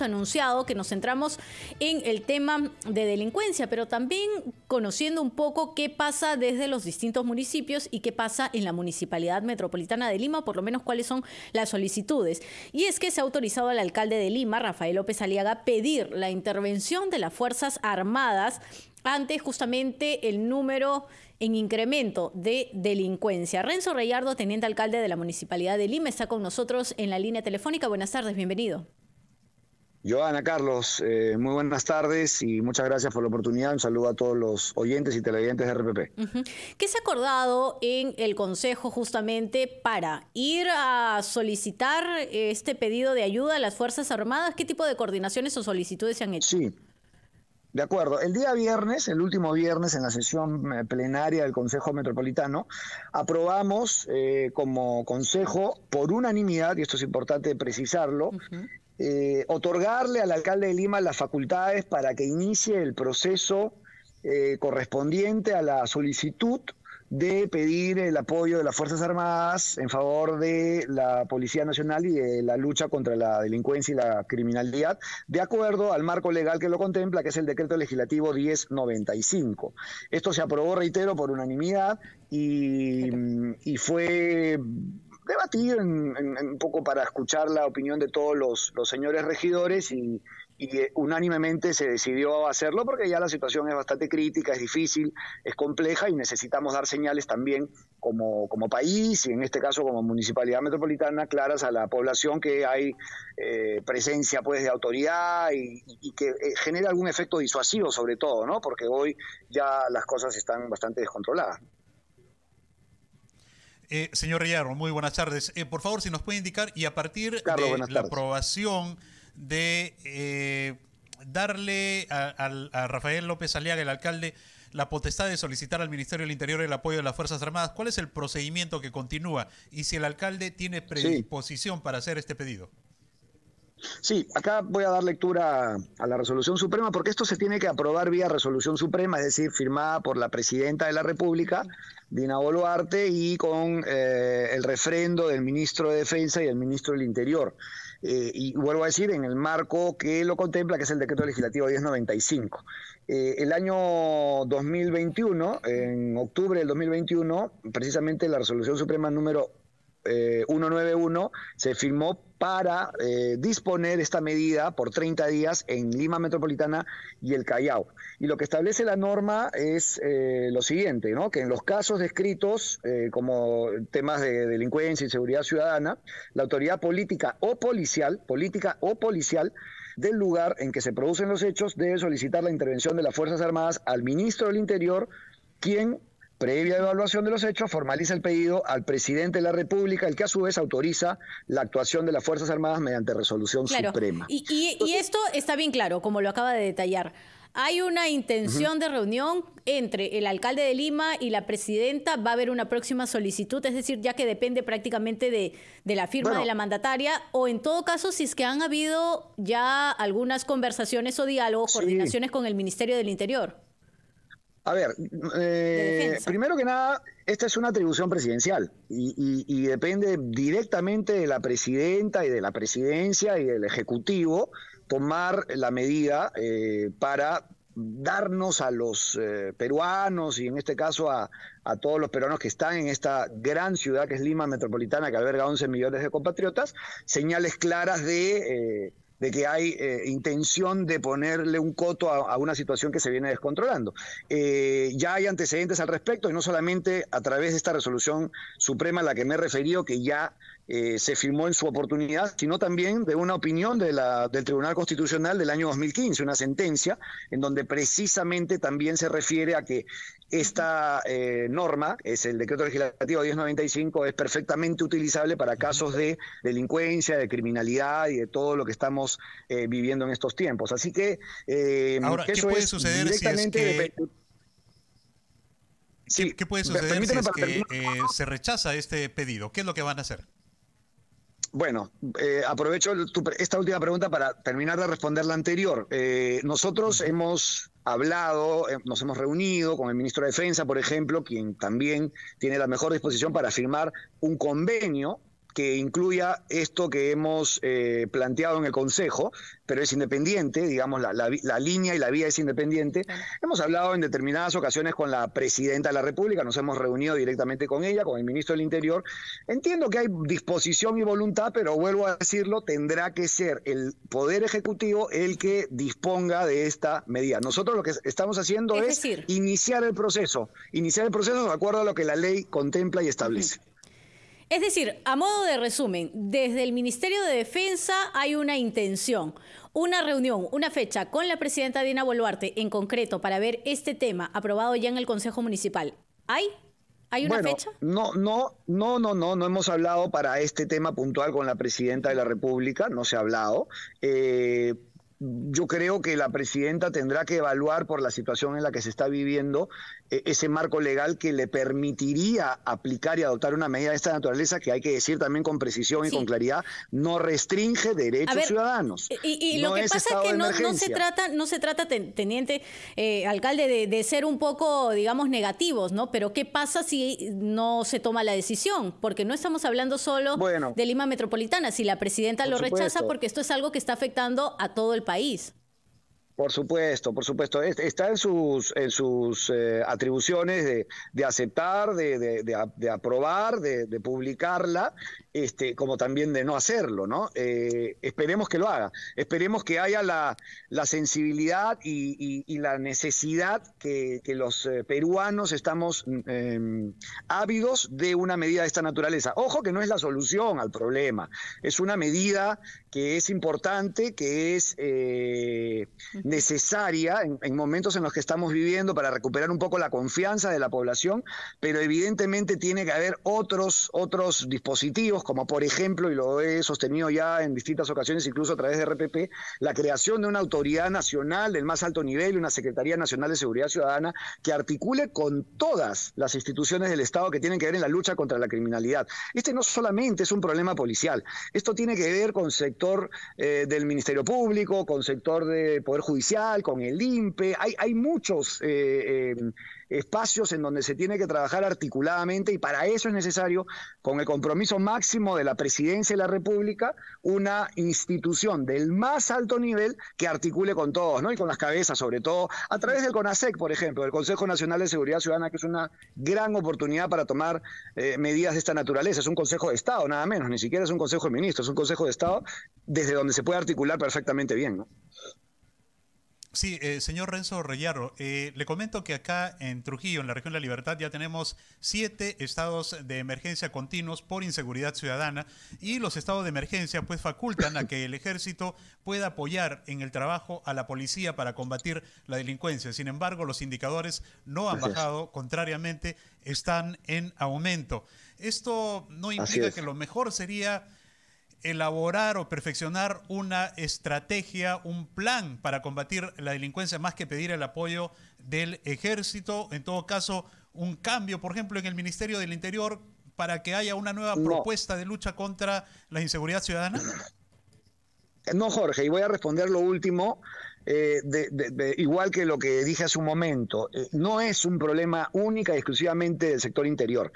anunciado que nos centramos en el tema de delincuencia, pero también conociendo un poco qué pasa desde los distintos municipios y qué pasa en la Municipalidad Metropolitana de Lima, por lo menos cuáles son las solicitudes. Y es que se ha autorizado al alcalde de Lima, Rafael López Aliaga, pedir la intervención de las Fuerzas Armadas ante justamente el número en incremento de delincuencia. Renzo Reyardo, teniente alcalde de la Municipalidad de Lima, está con nosotros en la línea telefónica. Buenas tardes, bienvenido. Joana, Carlos, eh, muy buenas tardes y muchas gracias por la oportunidad. Un saludo a todos los oyentes y televidentes de RPP. ¿Qué se ha acordado en el Consejo justamente para ir a solicitar este pedido de ayuda a las Fuerzas Armadas? ¿Qué tipo de coordinaciones o solicitudes se han hecho? Sí. De acuerdo. El día viernes, el último viernes, en la sesión eh, plenaria del Consejo Metropolitano, aprobamos eh, como Consejo, por unanimidad, y esto es importante precisarlo, eh, otorgarle al alcalde de Lima las facultades para que inicie el proceso eh, correspondiente a la solicitud de pedir el apoyo de las Fuerzas Armadas en favor de la Policía Nacional y de la lucha contra la delincuencia y la criminalidad, de acuerdo al marco legal que lo contempla, que es el decreto legislativo 1095. Esto se aprobó, reitero, por unanimidad y, y fue debatido en, un poco para escuchar la opinión de todos los, señores regidores y, eh, unánimemente se decidió hacerlo porque ya la situación es bastante crítica, es difícil, es compleja y necesitamos dar señales también como, país y en este caso como municipalidad metropolitana claras a la población que hay eh, presencia pues de autoridad y, que eh, genera algún efecto disuasivo sobre todo, ¿no? Porque hoy ya las cosas están bastante descontroladas. Eh, señor Reyarro, muy buenas tardes. Eh, por favor, si nos puede indicar, y a partir de la aprobación de eh, darle a, Rafael López Aliaga, el alcalde, la potestad de solicitar al Ministerio del Interior el apoyo de las Fuerzas Armadas, ¿cuál es el procedimiento que continúa? Y si el alcalde tiene predisposición para hacer este pedido. Sí, acá voy a dar lectura a la resolución suprema porque esto se tiene que aprobar vía resolución suprema, es decir, firmada por la presidenta de la República, Dina Boluarte, y con eh, el refrendo del ministro de Defensa y el ministro del Interior. Eh, y vuelvo a decir, en el marco que lo contempla, que es el decreto legislativo 1095. Eh, el año 2021, en octubre del 2021, precisamente la resolución suprema número 191 eh, se firmó para eh, disponer esta medida por 30 días en Lima Metropolitana y el Callao. Y lo que establece la norma es eh, lo siguiente, ¿no? que en los casos descritos como temas de delincuencia y seguridad ciudadana, la autoridad política o policial, política o policial, del lugar en que se producen los hechos debe solicitar la intervención de las Fuerzas Armadas al ministro del Interior, quien previa evaluación de los hechos, formaliza el pedido al presidente de la República, el que a su vez autoriza la actuación de las Fuerzas Armadas mediante resolución suprema. Y, esto está bien claro, como lo acaba de detallar. Hay una intención de reunión entre el alcalde de Lima y la presidenta. Va a haber una próxima solicitud, es decir, ya que depende prácticamente de, la firma de la mandataria, o en todo caso, si es que han habido ya algunas conversaciones o diálogos, coordinaciones con el Ministerio del Interior. A ver, eh, primero que nada, esta es una atribución presidencial y, depende directamente de la presidenta y de la presidencia y del Ejecutivo tomar la medida eh, para darnos a los eh, peruanos y en este caso a, a, todos los peruanos que están en esta gran ciudad que es Lima Metropolitana, que alberga 11 millones de compatriotas, señales claras de de que hay eh, intención de ponerle un coto a, una situación que se viene descontrolando. Eh, ya hay antecedentes al respecto y no solamente a través de esta resolución suprema a la que me he referido, que ya eh, se firmó en su oportunidad, sino también de una opinión del Tribunal Constitucional del año 2015, una sentencia en donde precisamente también se refiere a que esta eh, norma, es el decreto legislativo 1095, es perfectamente utilizable para casos de delincuencia, de criminalidad y de todo lo que estamos eh, viviendo en estos tiempos. Así que, ¿qué puede suceder si puede suceder que eh, se rechaza este pedido? ¿Qué es lo que van a hacer? Bueno, aprovecho esta última pregunta para terminar de responder la anterior. nosotros hemos hablado, eh, nos hemos reunido con el ministro de Defensa, por ejemplo, quien también tiene la mejor disposición para firmar un convenio que incluya esto que hemos eh, planteado en el Consejo, pero es independiente, digamos, la, la, línea y la vía es independiente. Hemos hablado en determinadas ocasiones con la Presidenta de la República, nos hemos reunido directamente con ella, con el Ministro del Interior. Entiendo que hay disposición y voluntad, pero vuelvo a decirlo, tendrá que ser el Poder Ejecutivo el que disponga de esta medida. Nosotros lo que estamos haciendo es, iniciar el proceso, iniciar el proceso de acuerdo a lo que la ley contempla y establece. Es decir, a modo de resumen, desde el Ministerio de Defensa hay una intención, una reunión, una fecha con la presidenta Dina Boluarte en concreto para ver este tema aprobado ya en el Consejo Municipal. ¿Hay? ¿Hay una fecha? No, no, no, no, no, no hemos hablado para este tema puntual con la presidenta de la República, no se ha hablado. Eh, yo creo que la presidenta tendrá que evaluar por la situación en la que se está viviendo eh, ese marco legal que le permitiría aplicar y adoptar una medida de esta naturaleza que hay que decir también con precisión y con claridad no restringe derechos ciudadanos. Y, lo que pasa es que no, se trata, no se trata, teniente eh, alcalde, de, ser un poco, digamos, negativos, ¿no? Pero ¿qué pasa si no se toma la decisión? Porque no estamos hablando solo de Lima Metropolitana, si la presidenta lo rechaza, porque esto es algo que está afectando a todo el país país. Por supuesto, por supuesto. Está en sus, eh, atribuciones de, aceptar, de, aprobar, de, publicarla, este, como también de no hacerlo, ¿no? Eh, esperemos que lo haga. Esperemos que haya la, sensibilidad y, la necesidad que, los eh, peruanos estamos em, ávidos de una medida de esta naturaleza. Ojo que no es la solución al problema. Es una medida que es importante, que es necesaria en, momentos en los que estamos viviendo para recuperar un poco la confianza de la población, pero evidentemente tiene que haber otros, otros dispositivos, como por ejemplo, y lo he sostenido ya en distintas ocasiones, incluso a través de RPP, la creación de una autoridad nacional del más alto nivel, una Secretaría Nacional de Seguridad Ciudadana, que articule con todas las instituciones del Estado que tienen que ver en la lucha contra la criminalidad. Este no solamente es un problema policial, esto tiene que ver con sector eh, del Ministerio Público, con sector de Poder Judicial, con el INPE, hay, hay muchos eh, eh, espacios en donde se tiene que trabajar articuladamente y para eso es necesario, con el compromiso máximo de la Presidencia de la República, una institución del más alto nivel que articule con todos, ¿no? Y con las cabezas, sobre todo, a través del CONASEC, por ejemplo, del Consejo Nacional de Seguridad Ciudadana, que es una gran oportunidad para tomar eh, medidas de esta naturaleza. Es un Consejo de Estado, nada menos, ni siquiera es un Consejo de Ministros, es un Consejo de Estado desde donde se puede articular perfectamente bien, ¿no? Sí, eh, señor Renzo Reyarro, eh, le comento que acá en Trujillo, en la región de la Libertad, ya tenemos siete estados de emergencia continuos por inseguridad ciudadana y los estados de emergencia pues facultan a que el ejército pueda apoyar en el trabajo a la policía para combatir la delincuencia. Sin embargo, los indicadores no han bajado, contrariamente, están en aumento. Esto no implica que lo mejor sería elaborar o perfeccionar una estrategia, un plan para combatir la delincuencia más que pedir el apoyo del ejército, en todo caso un cambio, por ejemplo, en el Ministerio del Interior para que haya una nueva propuesta de lucha contra la inseguridad ciudadana? No, Jorge, y voy a responder lo último, eh, de, igual que lo que dije hace un momento, eh, no es un problema única y exclusivamente del sector interior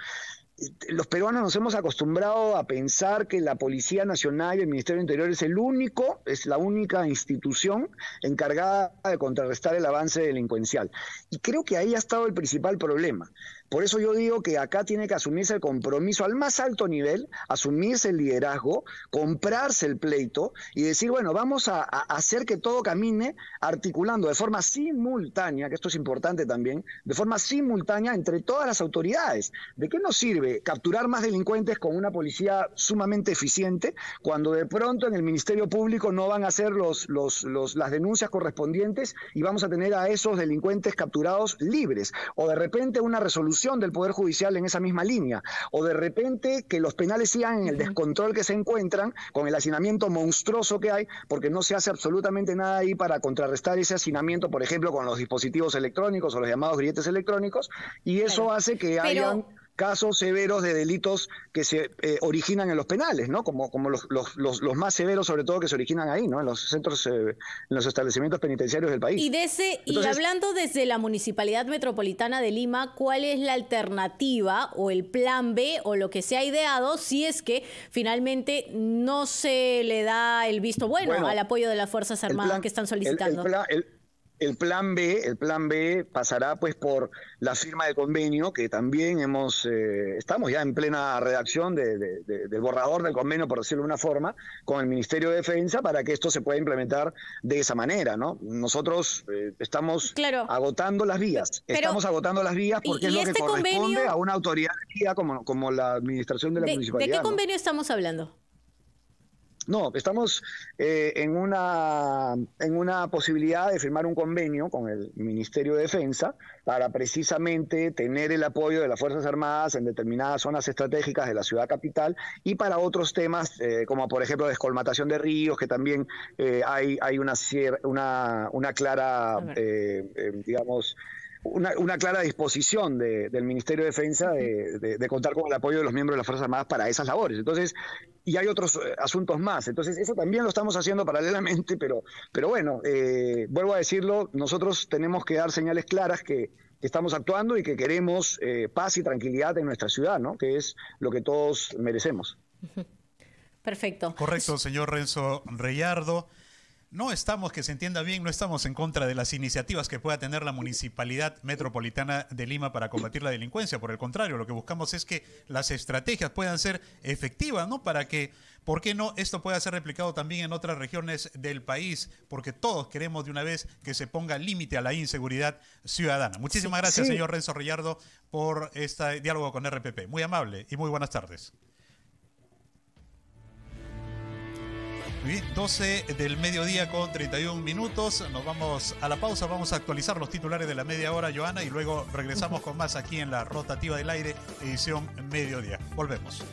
los peruanos nos hemos acostumbrado a pensar que la Policía Nacional y el Ministerio del Interior es el único, es la única institución encargada de contrarrestar el avance delincuencial. Y creo que ahí ha estado el principal problema. Por eso yo digo que acá tiene que asumirse el compromiso al más alto nivel, asumirse el liderazgo, comprarse el pleito y decir, bueno, vamos a hacer que todo camine articulando de forma simultánea, que esto es importante también, de forma simultánea entre todas las autoridades. ¿De qué nos sirve? Eh, capturar más delincuentes con una policía sumamente eficiente, cuando de pronto en el Ministerio Público no van a hacer los, las denuncias correspondientes y vamos a tener a esos delincuentes capturados libres, o de repente una resolución del Poder Judicial en esa misma línea, o de repente que los penales sigan en el descontrol que se encuentran, con el hacinamiento monstruoso que hay, porque no se hace absolutamente nada ahí para contrarrestar ese hacinamiento, por ejemplo, con los dispositivos electrónicos o los llamados grilletes electrónicos, y eso hace que hayan casos severos de delitos que se eh, originan en los penales, ¿no? Como, como los, los, los, más severos, sobre todo, que se originan ahí, ¿no? En los centros, eh, en los establecimientos penitenciarios del país. Y, de y hablando desde la Municipalidad Metropolitana de Lima, ¿cuál es la alternativa o el plan B o lo que se ha ideado si es que finalmente no se le da el visto bueno, al apoyo de las Fuerzas Armadas que están solicitando? El, el plan B, el plan B pasará pues por la firma de convenio, que también hemos, eh, estamos ya en plena redacción de, del borrador del convenio, por decirlo de una forma, con el Ministerio de Defensa para que esto se pueda implementar de esa manera, ¿no? Nosotros eh, estamos agotando las vías, estamos agotando las vías porque es lo este que corresponde a una autoridad como, como la Administración de la Municipalidad. ¿De qué convenio estamos hablando? No, estamos eh, en, una, en una posibilidad de firmar un convenio con el Ministerio de Defensa para precisamente tener el apoyo de las Fuerzas Armadas en determinadas zonas estratégicas de la ciudad capital y para otros temas eh, como por ejemplo descolmatación de ríos, que también eh, hay, hay una, una, una clara, digamos, una, clara disposición del Ministerio de Defensa de, contar con el apoyo de los miembros de las Fuerzas Armadas para esas labores. Entonces, y hay otros eh, asuntos más. Entonces, eso también lo estamos haciendo paralelamente, pero, pero bueno, eh, vuelvo a decirlo, nosotros tenemos que dar señales claras que, estamos actuando y que queremos eh, paz y tranquilidad en nuestra ciudad, ¿no? que es lo que todos merecemos. Perfecto. Correcto, señor Renzo Reyardo. No estamos, que se entienda bien, no estamos en contra de las iniciativas que pueda tener la Municipalidad Metropolitana de Lima para combatir la delincuencia. Por el contrario, lo que buscamos es que las estrategias puedan ser efectivas, ¿no? Para que, ¿por qué no? Esto pueda ser replicado también en otras regiones del país, porque todos queremos de una vez que se ponga límite a la inseguridad ciudadana. Muchísimas gracias, señor Renzo Rillardo, por este diálogo con RPP. Muy amable y muy buenas tardes. 12 del mediodía con 31 minutos. Nos vamos a la pausa, vamos a actualizar los titulares de la media hora, Joana, y luego regresamos con más aquí en la rotativa del aire, edición mediodía. Volvemos.